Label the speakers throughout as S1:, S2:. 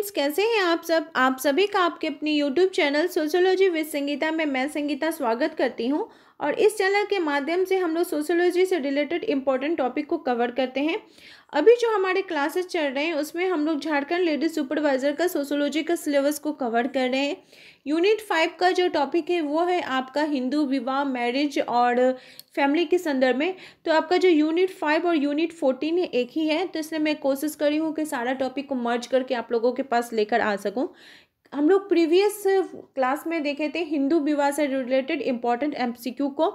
S1: friends कैसे हैं आप सब आप सभी का आपके अपने YouTube channel sociology with Sangeeta में मैं संगीता स्वागत करती हूं और इस चैनल के माध्यम से हम लोग सोशोलॉजी से रिलेटेड इंपॉर्टेंट टॉपिक को कवर करते हैं अभी जो हमारे क्लासेस चल रहे हैं उसमें हम लोग झारखंड लेडीज सुपरवाइजर का सोशोलॉजी का सिलेबस को कवर कर रहे हैं यूनिट फाइव का जो टॉपिक है वो है आपका हिंदू विवाह मैरिज और फैमिली के संदर्भ में तो आपका जो यूनिट फाइव और यूनिट फोर्टीन है एक ही है तो इसलिए मैं कोशिश करी हूँ कि सारा टॉपिक को मर्ज करके आप लोगों के पास लेकर आ सकूँ हम लोग प्रीवियस क्लास में देखे थे हिंदू विवाह से रिलेटेड इंपॉर्टेंट एम को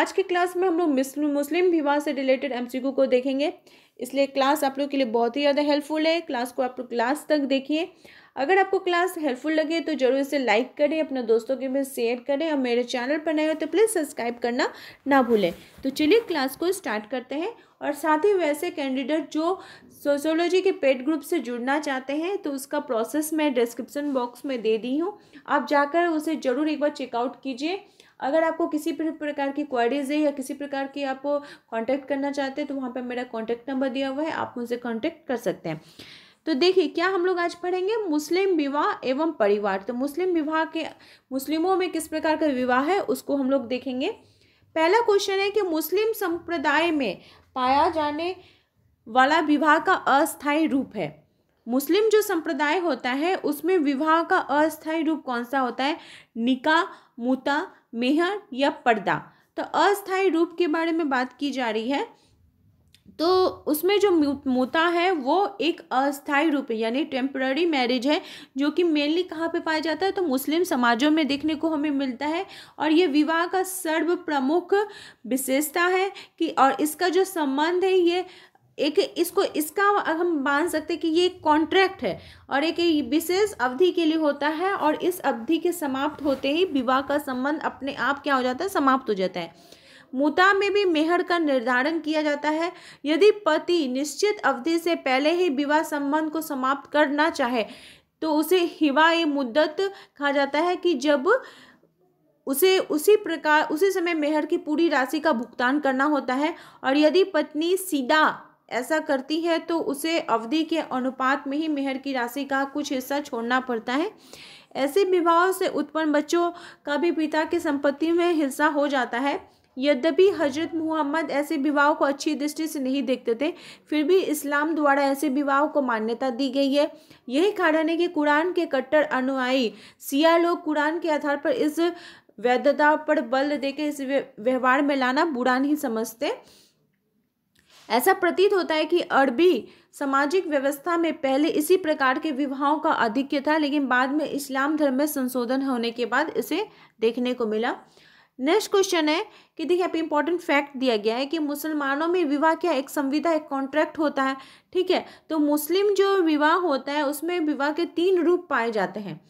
S1: आज के क्लास में हम लोग मुस्लिम विवाह से रिलेटेड एम को देखेंगे इसलिए क्लास आप लोग के लिए बहुत ही ज़्यादा हेल्पफुल है क्लास को आप लोग क्लास तक देखिए अगर आपको क्लास हेल्पफुल लगे तो जरूर इसे लाइक करें अपने दोस्तों के बीच शेयर करें और मेरे चैनल पर नए हो तो प्लीज़ सब्सक्राइब करना ना भूलें तो चलिए क्लास को स्टार्ट करते हैं और साथ ही वैसे कैंडिडेट जो सोशोलॉजी के पेड ग्रुप से जुड़ना चाहते हैं तो उसका प्रोसेस मैं डिस्क्रिप्सन बॉक्स में दे दी हूँ आप जाकर उसे ज़रूर एक बार चेकआउट कीजिए अगर आपको किसी भी प्रकार की क्वारीज है या किसी प्रकार की आप कांटेक्ट करना चाहते हैं तो वहाँ पर मेरा कांटेक्ट नंबर दिया हुआ है आप मुझसे कांटेक्ट कर सकते हैं तो देखिए क्या हम लोग आज पढ़ेंगे मुस्लिम विवाह एवं परिवार तो मुस्लिम विवाह के मुस्लिमों में किस प्रकार का विवाह है उसको हम लोग देखेंगे पहला क्वेश्चन है कि मुस्लिम संप्रदाय में पाया जाने वाला विवाह का अस्थायी रूप है मुस्लिम जो संप्रदाय होता है उसमें विवाह का अस्थायी रूप कौन सा होता है निका मुता मेहर या पर्दा तो अस्थायी रूप के बारे में बात की जा रही है तो उसमें जो मोता है वो एक अस्थाई रूप है यानी टेम्प्ररी मैरिज है जो कि मेनली कहाँ पे पाया जाता है तो मुस्लिम समाजों में देखने को हमें मिलता है और ये विवाह का सर्व प्रमुख विशेषता है कि और इसका जो संबंध है ये एक इसको इसका हम मान सकते हैं कि ये एक कॉन्ट्रैक्ट है और एक विशेष अवधि के लिए होता है और इस अवधि के समाप्त होते ही विवाह का संबंध अपने आप क्या हो जाता है समाप्त हो जाता है मुता में भी मेहर का निर्धारण किया जाता है यदि पति निश्चित अवधि से पहले ही विवाह संबंध को समाप्त करना चाहे तो उसे हिवा मुद्दत कहा जाता है कि जब उसे उसी प्रकार उसी समय मेहर की पूरी राशि का भुगतान करना होता है और यदि पत्नी सीधा ऐसा करती है तो उसे अवधि के अनुपात में ही मेहर की राशि का कुछ हिस्सा छोड़ना पड़ता है ऐसे विवाहों से उत्पन्न बच्चों का भी पिता की संपत्ति में हिस्सा हो जाता है यद्यपि हजरत मुहम्मद ऐसे विवाह को अच्छी दृष्टि से नहीं देखते थे फिर भी इस्लाम द्वारा ऐसे विवाह को मान्यता दी गई है यही कारण है कि कुरान के कट्टर अनुयायी सिया लोग कुरान के आधार पर इस वैधता पर बल देकर इस व्यवहार में लाना बुरा नहीं समझते ऐसा प्रतीत होता है कि अरबी सामाजिक व्यवस्था में पहले इसी प्रकार के विवाहों का आधिक्य था लेकिन बाद में इस्लाम धर्म में संशोधन होने के बाद इसे देखने को मिला नेक्स्ट क्वेश्चन है कि देखिए आप इम्पॉर्टेंट फैक्ट दिया गया है कि मुसलमानों में विवाह क्या एक संविदा एक कॉन्ट्रैक्ट होता है ठीक है तो मुस्लिम जो विवाह होता है उसमें विवाह के तीन रूप पाए जाते हैं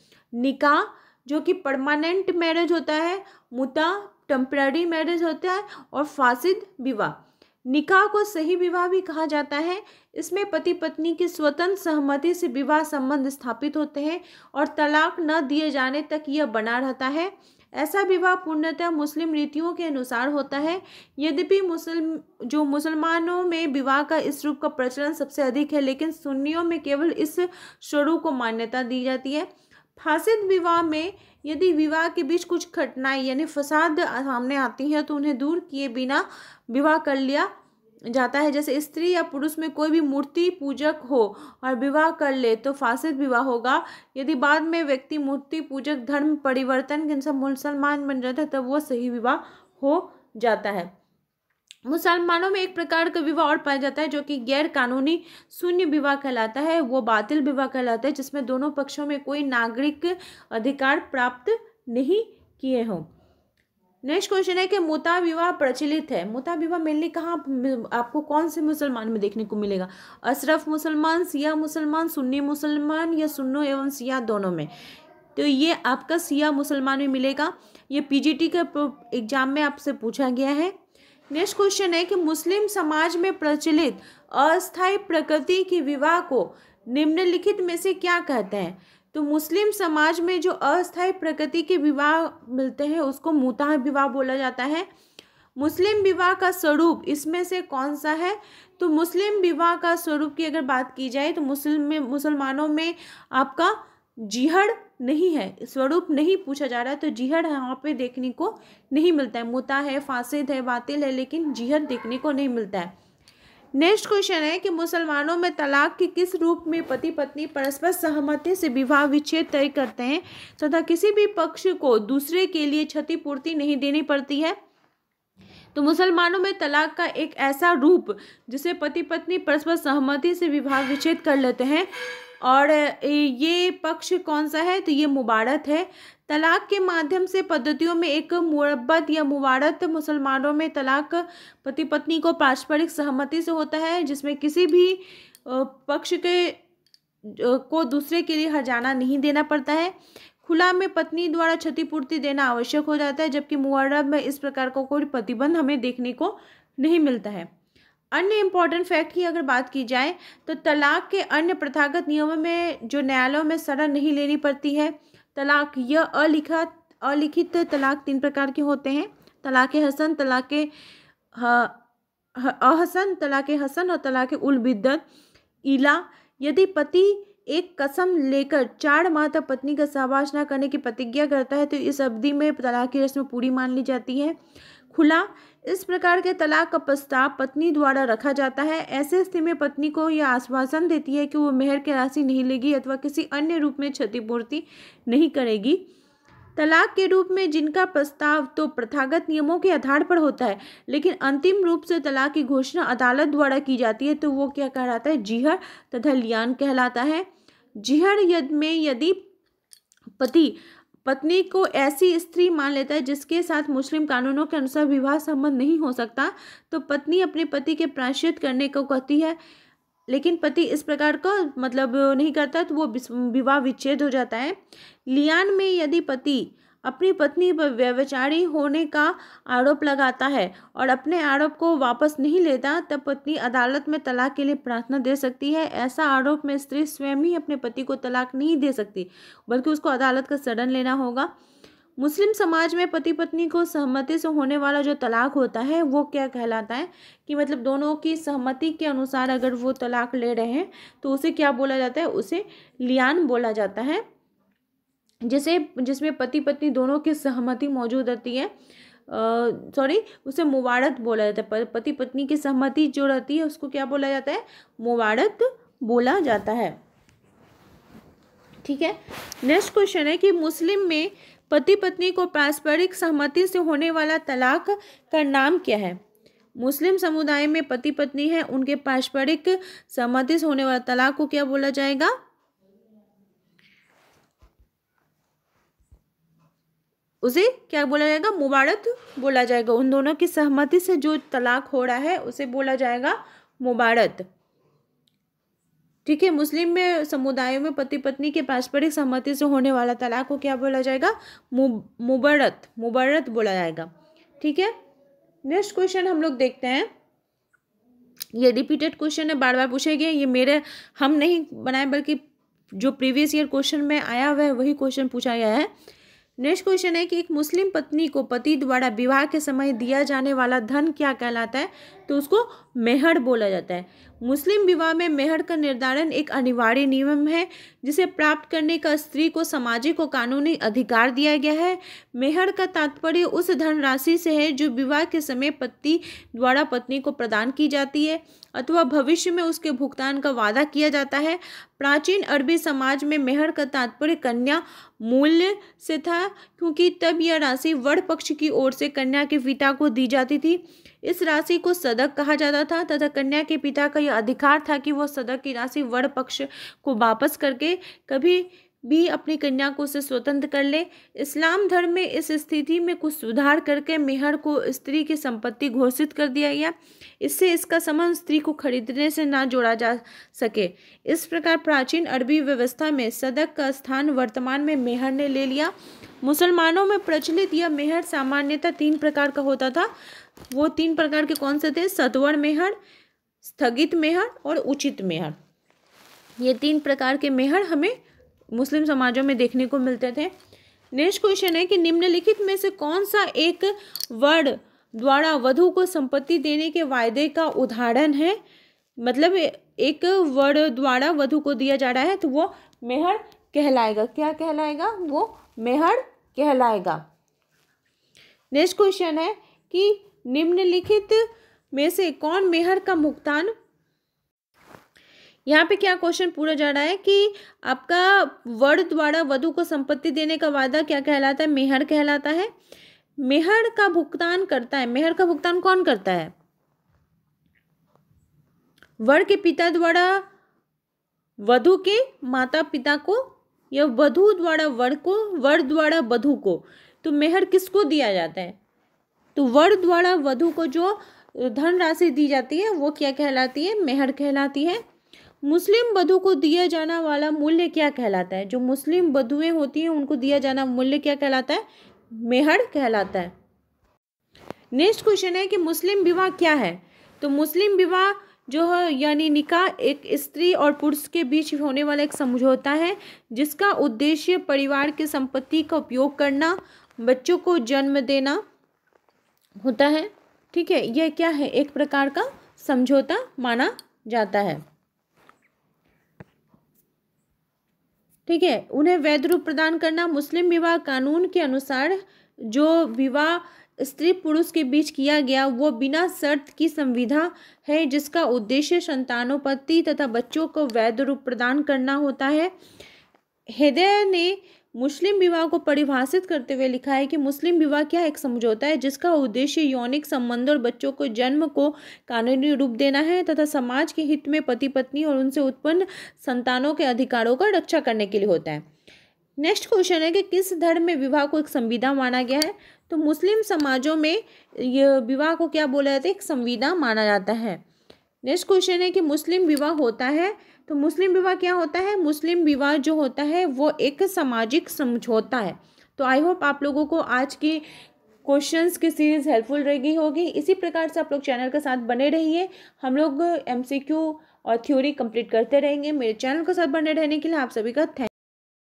S1: निकाह जो कि परमानेंट मैरिज होता है मुता टम्प्ररी मैरिज होता है और फासिद विवाह निकाह को सही विवाह भी कहा जाता है इसमें पति पत्नी की स्वतंत्र सहमति से विवाह संबंध स्थापित होते हैं और तलाक न दिए जाने तक यह बना रहता है ऐसा विवाह पूर्णतः मुस्लिम रीतियों के अनुसार होता है यद्यपि मुसलम जो मुसलमानों में विवाह का इस रूप का प्रचलन सबसे अधिक है लेकिन सुन्नियों में केवल इस स्वरूप को मान्यता दी जाती है फासिद विवाह में यदि विवाह के बीच कुछ घटनाएं यानी फसाद सामने आती हैं तो उन्हें दूर किए बिना विवाह कर लिया जाता है जैसे स्त्री या पुरुष में कोई भी मूर्ति पूजक हो और विवाह कर ले तो फासिद विवाह होगा यदि बाद में व्यक्ति मूर्ति पूजक धर्म परिवर्तन के सब मुसलमान बन जाता है तब वो सही विवाह हो जाता है मुसलमानों में एक प्रकार का विवाह और पाया जाता है जो कि गैर कानूनी शून्य विवाह कहलाता है वो बातिल विवाह कहलाता है जिसमें दोनों पक्षों में कोई नागरिक अधिकार प्राप्त नहीं किए हों नेक्स्ट क्वेश्चन है कि मुता विवाह प्रचलित है मुता विवाह मेनली कहाँ आपको कौन से मुसलमान में देखने को मिलेगा अशरफ मुसलमान सिया मुसलमान सुन्नी मुसलमान या सुन्नो एवं सिया दोनों में तो ये आपका सिया मुसलमान में मिलेगा ये पीजीटी के एग्जाम में आपसे पूछा गया है नेक्स्ट क्वेश्चन है कि मुस्लिम समाज में प्रचलित अस्थायी प्रकृति की विवाह को निम्नलिखित में से क्या कहते हैं तो मुस्लिम समाज में जो अस्थायी प्रकृति के विवाह मिलते हैं उसको मुताह विवाह बोला जाता है मुस्लिम विवाह का स्वरूप इसमें से कौन सा है तो मुस्लिम विवाह का स्वरूप की अगर बात की जाए तो मुस्लिम में मुसलमानों में आपका जिहड़ नहीं है स्वरूप नहीं पूछा जा रहा है तो जिहड़ यहाँ पे देखने को नहीं मिलता है मुता है फासिद है बातिल है लेकिन जिहड़ देखने को नहीं मिलता है नेक्स्ट क्वेश्चन है कि मुसलमानों में तलाक के किस रूप में पति पत्नी परस्पर सहमति से विवाह विच्छेद तय करते हैं तथा किसी भी पक्ष को दूसरे के लिए क्षतिपूर्ति नहीं देनी पड़ती है तो मुसलमानों में तलाक का एक ऐसा रूप जिसे पति पत्नी परस्पर सहमति से विवाह विच्छेद कर लेते हैं और ये पक्ष कौन सा है तो ये मुबारत है तलाक के माध्यम से पद्धतियों में एक मुरबत या मुबारत मुसलमानों में तलाक पति पत्नी को पारस्परिक सहमति से होता है जिसमें किसी भी पक्ष के को दूसरे के लिए हरजाना नहीं देना पड़ता है खुला में पत्नी द्वारा क्षतिपूर्ति देना आवश्यक हो जाता है जबकि मुहर्रब में इस प्रकार का को कोई प्रतिबंध हमें देखने को नहीं मिलता है अन्य इम्पॉर्टेंट फैक्ट की अगर बात की जाए तो तलाक के अन्य प्रथागत नियमों में जो न्यायालयों में शरण नहीं लेनी पड़ती है तलाक यह अलिखा अलिखित तलाक तीन प्रकार के होते हैं तलाक हसन तलाक अहसन तलाक हसन और तलाक उल बिद्दत इला यदि पति एक कसम लेकर चार माह तक पत्नी का सहवास न करने की प्रतिज्ञा करता है तो इस अवधि में तलाक की रस्म पूरी मान ली जाती है खुला इस प्रकार के तलाक का प्रस्ताव पत्नी द्वारा रखा जाता है ऐसे स्थिति में पत्नी को यह आश्वासन देती है कि वो मेहर की राशि नहीं लेगी अथवा किसी अन्य रूप में क्षतिपूर्ति नहीं करेगी तलाक के रूप में जिनका प्रस्ताव तो प्रथागत नियमों के आधार पर होता है लेकिन अंतिम रूप से तलाक की घोषणा अदालत द्वारा की जाती है तो वो क्या कहलाता है जिहर तथा लियान कहलाता है जिहर यद में यदि पति पत्नी को ऐसी स्त्री मान लेता है जिसके साथ मुस्लिम कानूनों के अनुसार विवाह संबंध नहीं हो सकता तो पत्नी अपने पति के प्रायश्चित करने को कहती है लेकिन पति इस प्रकार का मतलब नहीं करता तो वो विवाह विच्छेद हो जाता है लियान में यदि पति अपनी पत्नी पर व्यवचारी होने का आरोप लगाता है और अपने आरोप को वापस नहीं लेता तब पत्नी अदालत में तलाक के लिए प्रार्थना दे सकती है ऐसा आरोप में स्त्री स्वयं ही अपने पति को तलाक नहीं दे सकती बल्कि उसको अदालत का सडन लेना होगा मुस्लिम समाज में पति पत्नी को सहमति से होने वाला जो तलाक होता है वो क्या कहलाता है कि मतलब दोनों की सहमति के अनुसार अगर वो तलाक ले रहे हैं तो उसे क्या बोला जाता है उसे लियान बोला जाता है जिसे जिसमें पति पत्नी दोनों की सहमति मौजूद रहती है सॉरी उसे मुबारत बोला जाता है पति पत्नी की सहमति जो रहती है उसको क्या बोला जाता है मुबारत बोला जाता है ठीक है नेक्स्ट क्वेश्चन है कि मुस्लिम में पति पत्नी को पारस्परिक सहमति से होने वाला तलाक का नाम क्या है मुस्लिम समुदाय में पति पत्नी है उनके पारस्परिक सहमति से होने वाला तलाक को क्या बोला जाएगा उसे क्या बोला जाएगा मुबारक बोला जाएगा उन दोनों की सहमति से जो तलाक हो रहा है उसे बोला जाएगा मुबारक ठीक है मुस्लिम में समुदायों में पति पत्नी के पारस्परिक सहमति से होने वाला तलाक को क्या बोला जाएगा मुबरत मुबरत बोला जाएगा ठीक है नेक्स्ट क्वेश्चन हम लोग देखते हैं ये रिपीटेड क्वेश्चन है बार बार पूछे गए ये मेरे हम नहीं बनाए बल्कि जो प्रीवियस ईयर क्वेश्चन में आया हुआ है वही क्वेश्चन पूछा गया है नेक्स्ट क्वेश्चन है कि एक मुस्लिम पत्नी को पति द्वारा विवाह के समय दिया जाने वाला धन क्या कहलाता है तो उसको मेहर बोला जाता है मुस्लिम विवाह में मेहर का निर्धारण एक अनिवार्य नियम है जिसे प्राप्त करने का स्त्री को सामाजिक और कानूनी अधिकार दिया गया है मेहर का तात्पर्य उस धनराशि से है जो विवाह के समय पति द्वारा पत्नी को प्रदान की जाती है अथवा भविष्य में उसके भुगतान का वादा किया जाता है प्राचीन अरबी समाज में मेहर का तात्पर्य कन्या मूल्य से था क्योंकि तब यह राशि वर पक्ष की ओर से कन्या के पिता को दी जाती थी इस राशि को सदक कहा जाता था तथा कन्या के पिता का यह अधिकार था कि वह सदक की राशि वर पक्ष को वापस करके कभी भी अपनी कन्या को उसे स्वतंत्र कर ले इस्लाम धर्म में इस स्थिति में कुछ सुधार करके मेहर को स्त्री की संपत्ति घोषित कर दिया गया इससे इसका संबंध स्त्री को खरीदने से ना जोड़ा जा सके इस प्रकार प्राचीन अरबी व्यवस्था में सदक का स्थान वर्तमान में मेहर ने ले लिया मुसलमानों में प्रचलित यह मेहर सामान्यतः तीन प्रकार का होता था वो तीन प्रकार के कौन से थे सतवर मेहर स्थगित मेहर और उचित मेहर ये तीन प्रकार के मेहर हमें मुस्लिम समाजों में देखने को मिलते थे नेक्स्ट क्वेश्चन है कि निम्नलिखित में से कौन सा एक वर्ड द्वारा वधु को संपत्ति देने के वायदे का उदाहरण है मतलब एक वर्ड द्वारा वधु को दिया जा रहा है तो वो मेहर कहलाएगा क्या कहलाएगा वो मेहर कहलाएगा नेक्स्ट क्वेश्चन है कि निम्नलिखित में से कौन मेहर का भुगतान यहाँ पे क्या क्वेश्चन पूरा जा रहा है कि आपका वर द्वारा वधु को संपत्ति देने का वादा क्या कहलाता है मेहर कहलाता है मेहर का भुगतान करता है मेहर का भुगतान कौन करता है वर के पिता द्वारा वधु के माता पिता को या वधु द्वारा वर को वर द्वारा वधु को तो मेहर किसको दिया जाता है तो वर द्वारा वधु को जो धन राशि दी जाती है वो क्या कहलाती है मेहर कहलाती है मुस्लिम बधु को दिया जाना वाला मूल्य क्या कहलाता है जो मुस्लिम बधुएं होती हैं उनको दिया जाना मूल्य क्या कहलाता है मेहड़ कहलाता है नेक्स्ट क्वेश्चन है कि मुस्लिम विवाह क्या है तो मुस्लिम विवाह जो है यानी निकाह एक स्त्री और पुरुष के बीच होने वाला एक समझौता है जिसका उद्देश्य परिवार के संपत्ति का उपयोग करना बच्चों को जन्म देना होता है ठीक है यह क्या है एक प्रकार का समझौता माना जाता है ठीक है उन्हें वैध रूप प्रदान करना मुस्लिम विवाह कानून के अनुसार जो विवाह स्त्री पुरुष के बीच किया गया वो बिना शर्त की संविधा है जिसका उद्देश्य संतानोपति तथा बच्चों को वैध रूप प्रदान करना होता है हृदय ने मुस्लिम विवाह को परिभाषित करते हुए लिखा है कि मुस्लिम विवाह क्या एक समझौता है जिसका उद्देश्य यौनिक संबंध और बच्चों को जन्म को कानूनी रूप देना है तथा समाज के हित में पति पत्नी और उनसे उत्पन्न संतानों के अधिकारों का रक्षा करने के लिए होता है नेक्स्ट क्वेश्चन है कि किस धर्म में विवाह को एक संविधा माना गया है तो मुस्लिम समाजों में ये विवाह को क्या बोला जाता है एक संविधा माना जाता है नेक्स्ट क्वेश्चन है कि मुस्लिम विवाह होता है तो मुस्लिम विवाह क्या होता है मुस्लिम विवाह जो होता है वो एक सामाजिक समझौता है तो आई होप आप लोगों को आज की क्वेश्चंस की सीरीज़ हेल्पफुल रहेगी होगी इसी प्रकार से आप लोग चैनल के साथ बने रहिए हम लोग एमसीक्यू और थ्योरी कंप्लीट करते रहेंगे मेरे चैनल के साथ बने रहने के लिए आप सभी का थैंक